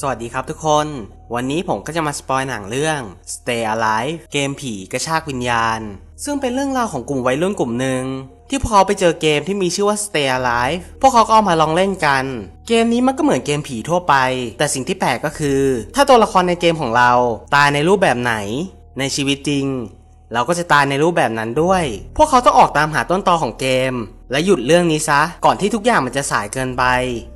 สวัสดีครับทุกคน วันนี้ผมก็จะมาสปอยหนังเรื่อง Stay Alive เกมผีกระชากวิญญาณ ซึ่งเป็นเรื่องราวของกลุ่มวัยรุ่นกลุ่มหนึ่งที่พวกเขาไปเจอเกมที่มีชื่อว่า Stay Alive พวกเขาก็เอามาลองเล่นกัน เกมนี้มันก็เหมือนเกมผีทั่วไป แต่สิ่งที่แปลกก็คือ ถ้าตัวละครในเกมของเราตายในรูปแบบไหน ในชีวิตจริงเราก็จะตายในรูปแบบนั้นด้วย พวกเขาต้องออกตามหาต้นตอของเกม และหยุดเรื่องนี้ซะ ก่อนที่ทุกอย่างมันจะสายเกินไป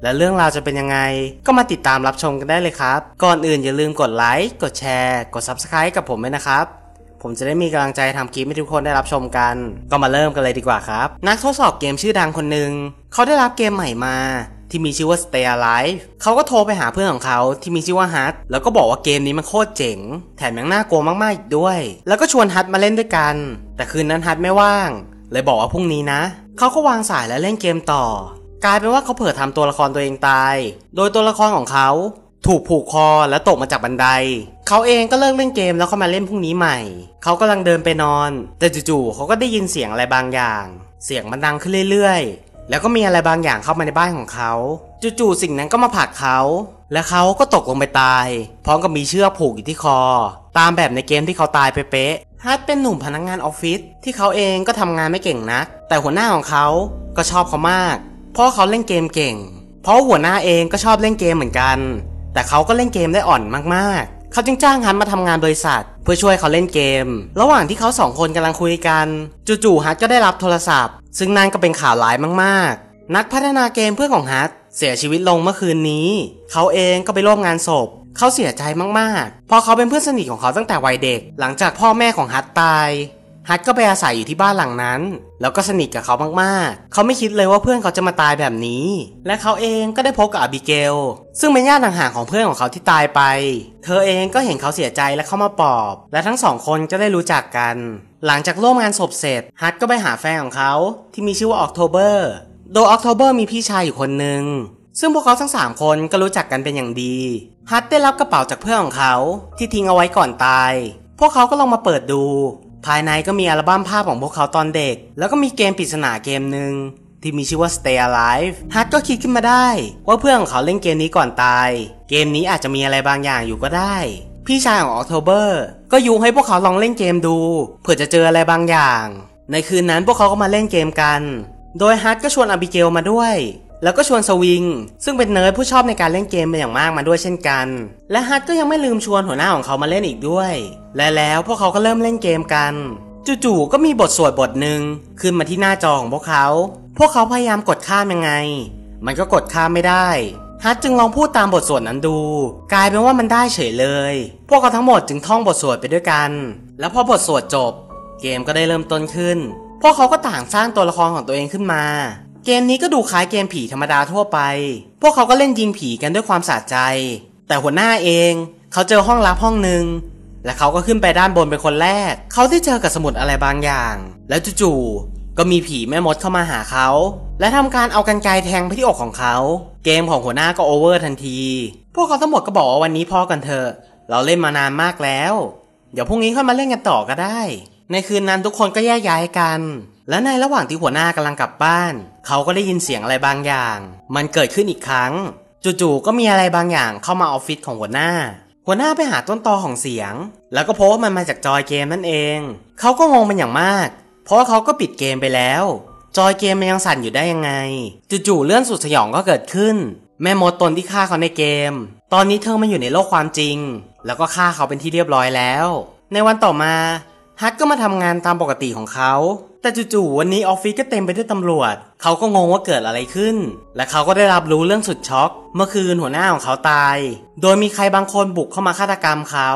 และเรื่องราวจะเป็นยังไง ก็มาติดตามรับชมกันได้เลยครับ ก่อนอื่นอย่าลืมกดไลค์ กดแชร์ กด Subscribe กับผมด้วยนะครับ ผมจะได้มีกำลังใจทำคลิปให้ทุกคนได้รับชมกัน ก็มาเริ่มกันเลยดีกว่าครับ นักทดสอบเกมชื่อดังคนหนึ่งเขาได้รับเกมใหม่มาที่มีชื่อว่า Stay Alive เขาก็โทรไปหาเพื่อนของเขาที่มีชื่อว่าฮัทแล้วก็บอกว่าเกมนี้มันโคตรเจ๋งแถมยังน่ากลัวมากๆอีกด้วย แล้วก็ชวนฮัทมาเล่นด้วยกันแต่คืนนั้นฮัทไม่ว่างเลยบอกว่าพรุ่งนี้นะเขาก็วางสายและเล่นเกมต่อกลายเป็นว่าเขาเผลอทำตัวละครตัวเองตาย โดยตัวละครของเขาถูกผูกคอและตกมาจากบันไดเขาเองก็เลิกเล่นเกมแล้วเข้ามาเล่นพรุ่งนี้ใหม่เขากำลังเดินไปนอน แต่จู่ๆเขาก็ได้ยินเสียงอะไรบางอย่าง เสียงมันดังขึ้นเรื่อยแล้วก็มีอะไรบางอย่างเข้ามาในบ้านของเขาจู่ๆสิ่งนั้นก็มาผลักเขา และเขาก็ตกลงไปตายพร้อมกับมีเชือกผูกอยู่ที่คอ ตามแบบในเกมที่เขาตายเป๊ะๆฮัทเป็นหนุ่มพนักงงานออฟฟิศที่เขาเองก็ทำงานไม่เก่งนัก แต่หัวหน้าของเขาก็ชอบเขามาก เพราะเขาเล่นเกมเก่ง เพราะหัวหน้าเองก็ชอบเล่นเกมเหมือนกัน แต่เขาก็เล่นเกมได้อ่อนมากเขาจึงจ้างฮันมาทำงานบริษัทเพื่อช่วยเขาเล่นเกม ระหว่างที่เขาสองคนกำลังคุยกัน จู่ๆฮัทก็ได้รับโทรศัพท์ ซึ่งนั่นก็เป็นข่าวร้ายมากๆ นักพัฒนาเกมเพื่อนของฮัทเสียชีวิตลงเมื่อคืนนี้ เขาเองก็ไปร่วมงานศพ เขาเสียใจมากๆเพราะเขาเป็นเพื่อนสนิทของเขาตั้งแต่วัยเด็กหลังจากพ่อแม่ของฮัทตายฮัทก็ไปอาศัยอยู่ที่บ้านหลังนั้น แล้วก็สนิทกับเขามากๆ เขาไม่คิดเลยว่าเพื่อนเขาจะมาตายแบบนี้ และเขาเองก็ได้พบกับอบิเกล ซึ่งเป็นญาติห่างๆของเพื่อนของเขาที่ตายไป เธอเองก็เห็นเขาเสียใจและเข้ามาปลอบ และทั้งสองคนก็ได้รู้จักกัน หลังจากร่วมงานศพเสร็จ ฮัทก็ไปหาแฟนของเขาที่มีชื่อว่าออกโทเบอร์ โดยออกโทเบอร์มีพี่ชายอยู่คนหนึ่งซึ่งพวกเขาทั้ง3คนก็รู้จักกันเป็นอย่างดี ฮัตได้รับกระเป๋าจากเพื่อนของเขาที่ทิ้งเอาไว้ก่อนตาย พวกเขาก็ลองมาเปิดดูภายในก็มีอัลบั้มภาพของพวกเขาตอนเด็ก แล้วก็มีเกมปริศนาเกมหนึ่งที่มีชื่อว่า Stay Alive ฮัทก็คิดขึ้นมาได้ว่าเพื่อนของเขาเล่นเกมนี้ก่อนตาย เกมนี้อาจจะมีอะไรบางอย่างอยู่ก็ได้ พี่ชายของออกโทเบอร์ก็ยุให้พวกเขาลองเล่นเกมดู เผื่อจะเจออะไรบางอย่าง ในคืนนั้นพวกเขาก็มาเล่นเกมกัน โดยฮัทก็ชวนอบิเกลมาด้วยแล้วก็ชวนสวิง ซึ่งเป็นเนิร์ดผู้ชอบในการเล่นเกมเป็นอย่างมากมาด้วยเช่นกัน และฮัทก็ยังไม่ลืมชวนหัวหน้าของเขามาเล่นอีกด้วย และแล้วพวกเขาก็เริ่มเล่นเกมกันจู่ๆก็มีบทสวดบทหนึ่งขึ้นมาที่หน้าจอของพวกเขา พวกเขาพยายามกดข้ามยังไง มันก็กดข้ามไม่ได้ฮัทจึงลองพูดตามบทสวดนั้นดู กลายเป็นว่ามันได้เฉยเลย พวกเขาทั้งหมดจึงท่องบทสวดไปด้วยกัน แล้วพอบทสวดจบ เกมก็ได้เริ่มต้นขึ้นพวกเขาก็ต่างสร้างตัวละครของตัวเองขึ้นมาเกมนี้ก็ดูคล้ายเกมผีธรรมดาทั่วไป พวกเขาก็เล่นยิงผีกันด้วยความสะใจ แต่หัวหน้าเอง เขาเจอห้องลับห้องหนึ่ง และเขาก็ขึ้นไปด้านบนเป็นคนแรก เขาได้เจอกับสมุดอะไรบางอย่าง แล้วจู่ๆก็มีผีแม่มดเข้ามาหาเขา และทำการเอากันไกแทงไปที่อกของเขา เกมของหัวหน้าก็โอเวอร์ทันที พวกเขาทั้งหมดก็บอกว่าวันนี้พอกันเถอะ เราเล่นมานานมากแล้ว เดี๋ยวพรุ่งนี้ค่อยมาเล่นกันต่อก็ได้ ในคืนนั้นทุกคนก็แยกย้ายกันและในระหว่างที่หัวหน้ากำลังกลับบ้าน เขาก็ได้ยินเสียงอะไรบางอย่าง มันเกิดขึ้นอีกครั้งจู่ๆก็มีอะไรบางอย่างเข้ามาออฟฟิศของหัวหน้า หัวหน้าไปหาต้นตอของเสียง แล้วก็พบว่ามันมาจากจอยเกมนั่นเอง เขาก็งงเป็นอย่างมาก เพราะเขาก็ปิดเกมไปแล้ว จอยเกมมันยังสั่นอยู่ได้ยังไงจู่ๆเลื่อนสุดสยองก็เกิดขึ้น แม่มดตนที่ฆ่าเขาในเกม ตอนนี้เธอมาอยู่ในโลกความจริง แล้วก็ฆ่าเขาเป็นที่เรียบร้อยแล้ว ในวันต่อมาฮัทก็มาทำงานตามปกติของเขา แต่จู่ๆ วันนี้ออฟฟิศก็เต็มไปด้วยตำรวจ เขาก็งงว่าเกิดอะไรขึ้น และเขาก็ได้รับรู้เรื่องสุดช็อก เมื่อคืนหัวหน้าของเขาตาย โดยมีใครบางคนบุกเข้ามาฆาตกรรมเขา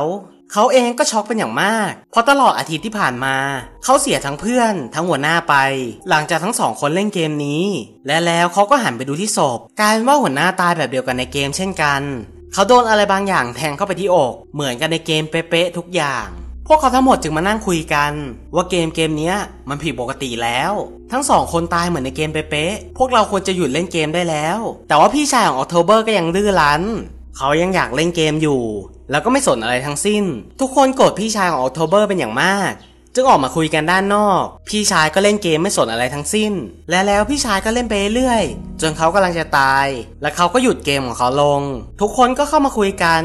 เขาเองก็ช็อกเป็นอย่างมาก เพราะตลอดอาทิตย์ที่ผ่านมา เขาเสียทั้งเพื่อนทั้งหัวหน้าไป หลังจากทั้งสองคนเล่นเกมนี้ และแล้วเขาก็หันไปดูที่ศพกลายเป็นว่าหัวหน้าตายแบบเดียวกันในเกม เช่นกัน เขาโดนอะไรบางอย่างแทงเข้าไปที่อก เหมือนกันในเกมเป๊ะๆทุกอย่างพวกเขาทั้งหมดจึงมานั่งคุยกัน ว่าเกมเกมนี้มันผิดปกติแล้ว ทั้งสองคนตายเหมือนในเกมเป๊ะๆพวกเราควรจะหยุดเล่นเกมได้แล้วแต่ว่าพี่ชายของออโทเบอร์ก็ยังดื้อรั้นเขายังอยากเล่นเกมอยู่ แล้วก็ไม่สนอะไรทั้งสิ้น ทุกคนโกรธพี่ชายของออโทเบอร์เป็นอย่างมาก จึงออกมาคุยกันด้านนอก พี่ชายก็เล่นเกมไม่สนอะไรทั้งสิ้น และแล้วพี่ชายก็เล่นไปเรื่อยจนเขากำลังจะตาย และเขาก็หยุดเกมของเขาลง ทุกคนก็เข้ามาคุยกัน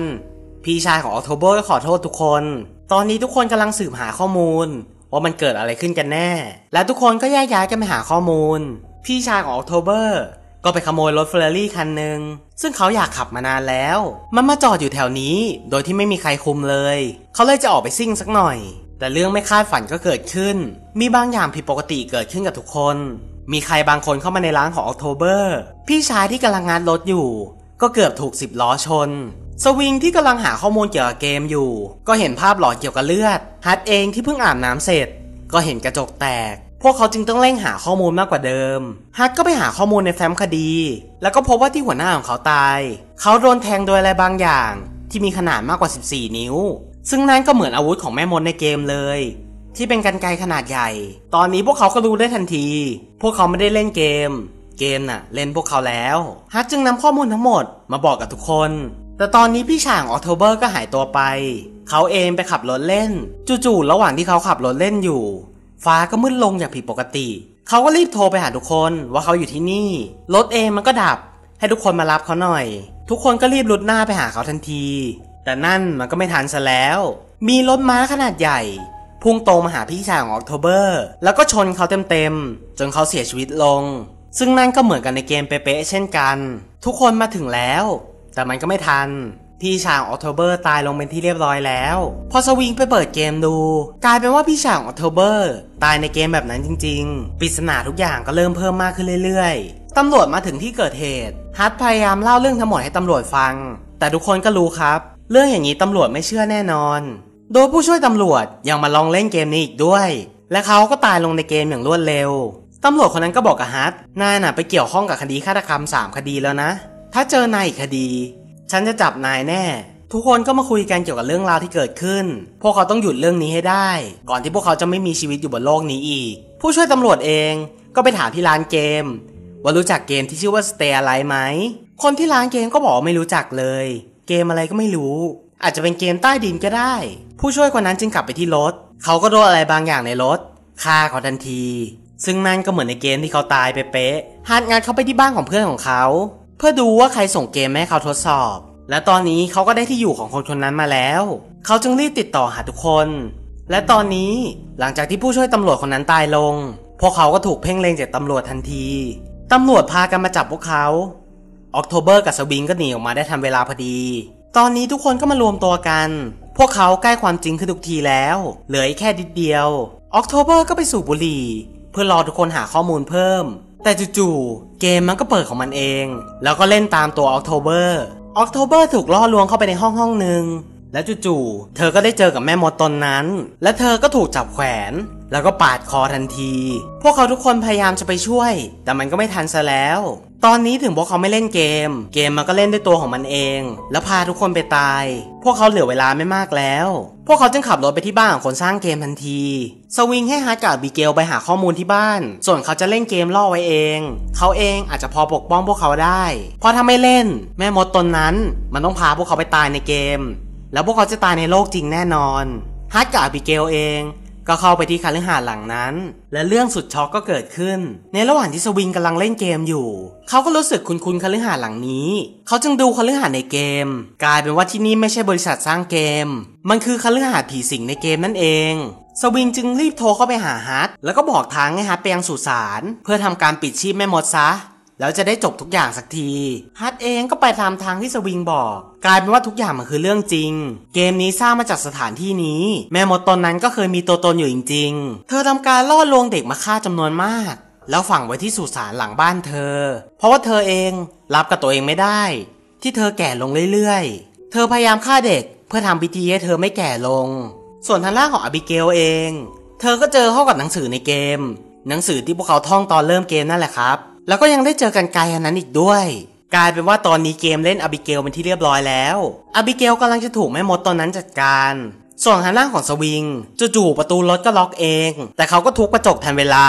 พี่ชายของออโทเบอร์ก็ขอโทษทุกคนตอนนี้ทุกคนกำลังสืบหาข้อมูล ว่ามันเกิดอะไรขึ้นกันแน่ และทุกคนก็แยกย้ายกันไปหาข้อมูล พี่ชายของออกโทเบอร์ก็ไปขโมยรถเฟอร์รารี่คันหนึ่งซึ่งเขาอยากขับมานานแล้ว มันมาจอดอยู่แถวนี้ โดยที่ไม่มีใครคุมเลย เขาเลยจะออกไปซิ่งสักหน่อย แต่เรื่องไม่คาดฝันก็เกิดขึ้น มีบางอย่างผิดปกติเกิดขึ้นกับทุกคน มีใครบางคนเข้ามาในร้านของออกโทเบอร์ พี่ชายที่กำลังงานรถอยู่ก็เกือบถูก10ล้อชน สวิงที่กำลังหาข้อมูลเกี่ยวกับเกมอยู่ ก็เห็นภาพหลอดเกี่ยวกับเลือด ฮัตเองที่เพิ่งอาบน้ำเสร็จ ก็เห็นกระจกแตก พวกเขาจึงต้องเร่งหาข้อมูลมากกว่าเดิมฮัตก็ไปหาข้อมูลในแฟ้มคดี แล้วก็พบว่าที่หัวหน้าของเขาตาย เขาโดนแทงโดยอะไรบางอย่าง ที่มีขนาดมากกว่า 14 นิ้ว ซึ่งนั่นก็เหมือนอาวุธของแม่มดในเกมเลย ที่เป็นกันไกขนาดใหญ่ ตอนนี้พวกเขาก็รู้ได้ทันที พวกเขาไม่ได้เล่นเกมเกมน่ะ เล่นพวกเขาแล้วฮัทจึงนำข้อมูลทั้งหมดมาบอกกับทุกคน แต่ตอนนี้พี่ช่างออโทเบอร์ก็หายตัวไป เขาเองไปขับรถเล่นจู่ๆระหว่างที่เขาขับรถเล่นอยู่ ฟ้าก็มืดลงอย่างผิดปกติ เขาก็รีบโทรไปหาทุกคนว่าเขาอยู่ที่นี่ รถเองมันก็ดับ ให้ทุกคนมารับเขาหน่อย ทุกคนก็รีบรุดหน้าไปหาเขาทันที แต่นั่นมันก็ไม่ทันซะแล้ว มีรถม้าขนาดใหญ่พุ่งตรงมาหาพี่ชายของออกโทเบอร์ แล้วก็ชนเขาเต็มๆจนเขาเสียชีวิตลงซึ่ง นั่นก็เหมือนกันในเกมเป๊ะเช่นกัน ทุกคนมาถึงแล้ว แต่มันก็ไม่ทัน พี่ฉางออโทเบอร์ตายลงเป็นที่เรียบร้อยแล้ว พอสวิงไปเปิดเกมดู กลายเป็นว่าพี่ฉางออโทเบอร์ ตายในเกมแบบนั้นจริง ๆปริศนาทุกอย่างก็เริ่มเพิ่มมากขึ้นเรื่อย ๆ ตำรวจมาถึงที่เกิดเหตุฮัทพยายามเล่าเรื่องทั้งหมดให้ตำรวจฟัง แต่ทุกคนก็รู้ครับ เรื่องอย่างนี้ตำรวจไม่เชื่อแน่นอน โดยผู้ช่วยตำรวจยังมาลองเล่นเกมนี้อีกด้วย และเขาก็ตายลงในเกมอย่างรวดเร็วตำรวจคนนั้นก็บอกกับฮาร์ดนายน่ะไปเกี่ยวข้องกับคดีฆาตกรรม 3 คดีแล้วนะ ถ้าเจอนายอีกคดี ฉันจะจับนายแน่ ทุกคนก็มาคุยกันเกี่ยวกับเรื่องราวที่เกิดขึ้น พวกเขาต้องหยุดเรื่องนี้ให้ได้ ก่อนที่พวกเขาจะไม่มีชีวิตอยู่บนโลกนี้อีก ผู้ช่วยตำรวจเองก็ไปถามที่ร้านเกมว่ารู้จักเกมที่ชื่อว่า Stay Alive ไหม คนที่ร้านเกมก็บอกไม่รู้จักเลย เกมอะไรก็ไม่รู้ อาจจะเป็นเกมใต้ดินก็ได้ ผู้ช่วยคนนั้นจึงกลับไปที่รถ เขาก็โดนอะไรบางอย่างในรถฆ่าเขาทันทีซึ่งนั่นก็เหมือนในเกมที่เขาตายไปเป๊ะฮ์ดงานเขาไปที่บ้านของเพื่อนของเขา เพื่อดูว่าใครส่งเกมให้เขาทดสอบ และตอนนี้เขาก็ได้ที่อยู่ของคนคนนั้นมาแล้ว เขาจึงรีบติดต่อหาทุกคน และตอนนี้หลังจากที่ผู้ช่วยตำรวจคนนั้นตายลง พวกเขาก็ถูกเพ่งเล็งจากตำรวจทันที ตำรวจพากันมาจับพวกเขา ออกโทเบอร์กับสวิงก็หนีออกมาได้ทันเวลาพอดี ตอนนี้ทุกคนก็มารวมตัวกัน พวกเขาใกล้ความจริงขึ้นทุกทีแล้ว เหลือแค่ดิดเดียว ออกโทเบอร์ก็ไปสู่บุรีเพื่อรอทุกคนหาข้อมูลเพิ่ม แต่จู่ๆ เกมมันก็เปิดของมันเอง แล้วก็เล่นตามตัวออกโทเบอร์ ออกโทเบอร์ถูกล่อลวงเข้าไปในห้องห้องหนึ่งและจู่ๆเธอก็ได้เจอกับแม่มดตนนั้น และเธอก็ถูกจับแขวน แล้วก็ปาดคอทันที พวกเขาทุกคนพยายามจะไปช่วย แต่มันก็ไม่ทันซะแล้ว ตอนนี้ถึงพวกเขาไม่เล่นเกม เกมมันก็เล่นด้วยตัวของมันเอง แล้วพาทุกคนไปตาย พวกเขาเหลือเวลาไม่มากแล้ว พวกเขาจึงขับรถไปที่บ้านของคนสร้างเกมทันที สวิงให้ฮาร์ดกับบีเกลไปหาข้อมูลที่บ้าน ส่วนเขาจะเล่นเกมล่อไว้เอง เขาเองอาจจะพอปกป้องพวกเขาได้เพราะถ้าไม่เล่น แม่มดตนนั้น มันต้องพาพวกเขาไปตายในเกมแล้วพวกเขาจะตายในโลกจริงแน่นอนฮัดกับอบิเกลเอง ก็เข้าไปที่คาลิหาหลังนั้น และเรื่องสุดช็อกก็เกิดขึ้น ในระหว่างที่สวิงกำลังเล่นเกมอยู่ เขาก็รู้สึกคุ้นคุ้นคาลิหาหลังนี้ เขาจึงดูคาลิหาในเกม กลายเป็นว่าที่นี่ไม่ใช่บริษัทสร้างเกม มันคือคาลิหาผีสิงในเกมนั่นเอง สวิงจึงรีบโทรเข้าไปหาฮัทแล้วก็บอกทางให้ฮัทไปยังสุสานเพื่อทำการปิดชีพแม่มดซะแล้วจะได้จบทุกอย่างสักทีฮัตเองก็ไปตามทางที่สวิงบอก กลายเป็นว่าทุกอย่างมันคือเรื่องจริง เกมนี้สร้างมาจากสถานที่นี้ แม่มดตนนั้นก็เคยมีตัวตนอยู่จริง ๆ เธอทำการล่อลวงเด็กมาฆ่าจำนวนมาก แล้วฝังไว้ที่สุสานหลังบ้านเธอ เพราะว่าเธอเองรับกับตัวเองไม่ได้ ที่เธอแก่ลงเรื่อยๆ เธอพยายามฆ่าเด็ก เพื่อทำพิธีให้เธอไม่แก่ลง ส่วนทางล่างของอบิเกลเอง เธอก็เจอเข้ากับหนังสือในเกม หนังสือที่พวกเขาท่องตอนเริ่มเกมนั่นแหละครับแล้วก็ยังได้เจอกันไกลอันนั้นอีกด้วย กลายเป็นว่าตอนนี้เกมเล่นอบิเกลเป็นที่เรียบร้อยแล้ว อบิเกลกำลังจะถูกแม่มดตอนนั้นจัดการ ส่วนทางล่างของสวิงจู่ๆประตูรถก็ล็อกเอง แต่เขาก็ทุบกระจกทันเวลา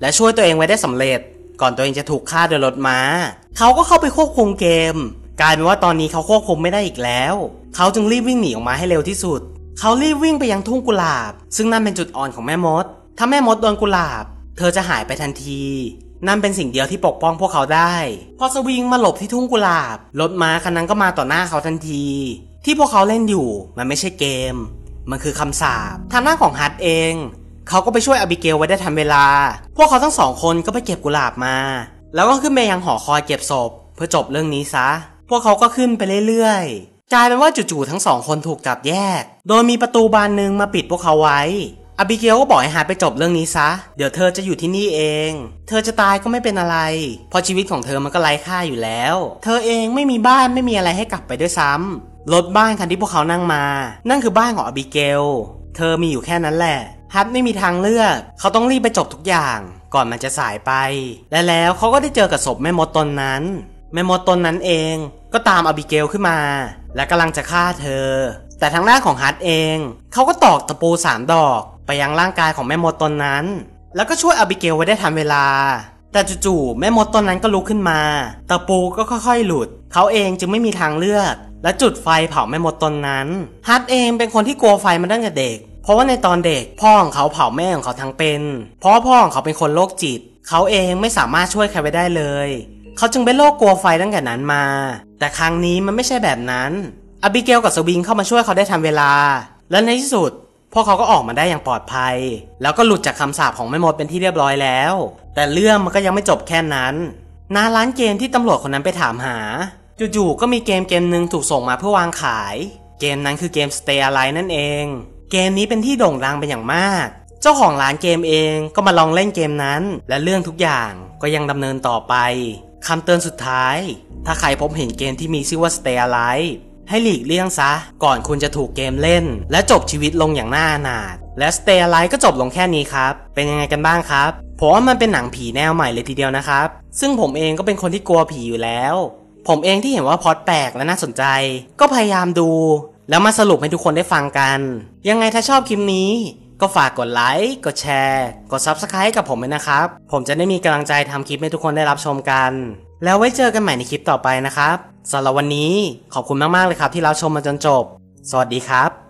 และช่วยตัวเองไว้ได้สำเร็จ ก่อนตัวเองจะถูกฆ่าโดยรถม้าเขาก็เข้าไปควบคุมเกม กลายเป็นว่าตอนนี้เขาควบคุมไม่ได้อีกแล้ว เขาจึงรีบวิ่งหนีออกมาให้เร็วที่สุด เขารีบวิ่งไปยังทุ่งกุหลาบ ซึ่งนั่นเป็นจุดอ่อนของแม่มดถ้าแม่มดโดนกุหลาบ เธอจะหายไปทันทีนั่นเป็นสิ่งเดียวที่ปกป้องพวกเขาได้ พอสวิงมาหลบที่ทุ่งกุหลาบ รถม้าคันนั้นก็มาต่อหน้าเขาทันที ที่พวกเขาเล่นอยู่มันไม่ใช่เกม มันคือคำสาปทางหน้าของฮัตเอง เขาก็ไปช่วยอบิเกลไว้ได้ทันเวลา พวกเขาทั้งสองคนก็ไปเก็บกุหลาบมา แล้วก็ขึ้นไปยังหอคอยเก็บศพเพื่อจบเรื่องนี้ซะ พวกเขาก็ขึ้นไปเรื่อยๆกลายเป็นว่าจู่ๆ ทั้งสองคนถูกจับแยก โดยมีประตูบานหนึ่งมาปิดพวกเขาไว้อบิเกลก็บอกให้ฮาร์ดไปจบเรื่องนี้ซะ เดี๋ยวเธอจะอยู่ที่นี่เอง เธอจะตายก็ไม่เป็นอะไรเพราะชีวิตของเธอมันก็ไร้ค่าอยู่แล้ว เธอเองไม่มีบ้านไม่มีอะไรให้กลับไปด้วยซ้ำรถบ้านคันที่พวกเขานั่งมา นั่นคือบ้านของอบิเกล เธอมีอยู่แค่นั้นแหละฮัทไม่มีทางเลือก เขาต้องรีบไปจบทุกอย่าง ก่อนมันจะสายไป และแล้วเขาก็ได้เจอกับศพแม่มดตนนั้น แม่มดตนนั้นเองก็ตามอบิเกลขึ้นมา และกำลังจะฆ่าเธอ แต่ทางด้านของฮัทเองเขาก็ตอกตะปูสามดอกไปยังร่างกายของแม่มดตนนั้น แล้วก็ช่วยอาบิเกลไว้ได้ทันเวลา แต่จู่ๆแม่มดตนนั้นก็ลุกขึ้นมา ตะปูก็ค่อย ๆหลุด เขาเองจึงไม่มีทางเลือกและจุดไฟเผาแม่มดตนนั้นฮัตเองเป็นคนที่กลัวไฟมาตั้งแต่เด็ก เพราะว่าในตอนเด็กพ่อของเขาเผาแม่ของเขาทั้งเป็น เพราะพ่อของเขาเป็นคนโรคจิต เขาเองไม่สามารถช่วยใครไว้ได้เลย เขาจึงเป็นโรคกลัวไฟตั้งแต่นั้นมา แต่ครั้งนี้มันไม่ใช่แบบนั้นอบิเกลกับสวิงเข้ามาช่วยเขาได้ทันเวลา และในที่สุดพวกเขาก็ออกมาได้อย่างปลอดภัย แล้วก็หลุดจากคำสาปของแม่มดเป็นที่เรียบร้อยแล้ว แต่เรื่องมันก็ยังไม่จบแค่นั้นหน้าร้านเกมที่ตำรวจคนนั้นไปถามหาจู่ๆก็มีเกมเกมหนึ่งถูกส่งมาเพื่อวางขาย เกมนั้นคือเกม Stay Alive นั่นเองเกมนี้เป็นที่โด่งดังเป็นอย่างมาก เจ้าของร้านเกมเองก็มาลองเล่นเกมนั้น และเรื่องทุกอย่างก็ยังดำเนินต่อไปคำเตือนสุดท้าย ถ้าใครพบเห็นเกมที่มีชื่อว่า Stay Alive ให้หลีกเลี่ยงซะ ก่อนคุณจะถูกเกมเล่น และจบชีวิตลงอย่างน่าอนาถและสเต y ์ไลท์ก็จบลงแค่นี้ครับ เป็นยังไงกันบ้างครับ ผมว่ามันเป็นหนังผีแนวใหม่เลยทีเดียวนะครับ ซึ่งผมเองก็เป็นคนที่กลัวผีอยู่แล้ว ผมเองที่เห็นว่าพอดแปลกและน่าสนใจ ก็พยายามดู แล้วมาสรุปให้ทุกคนได้ฟังกัน ยังไงถ้าชอบคลิปนี้ ก็ฝากกดไลค์กดแชร์กด Subscribe กับผมเลยนะครับ ผมจะได้มีกำลังใจทำคลิปให้ทุกคนได้รับชมกันแล้วไว้เจอกันใหม่ในคลิปต่อไปนะครับสำหรับวันนี้ขอบคุณมากๆเลยครับที่รับชมมาจนจบ สวัสดีครับ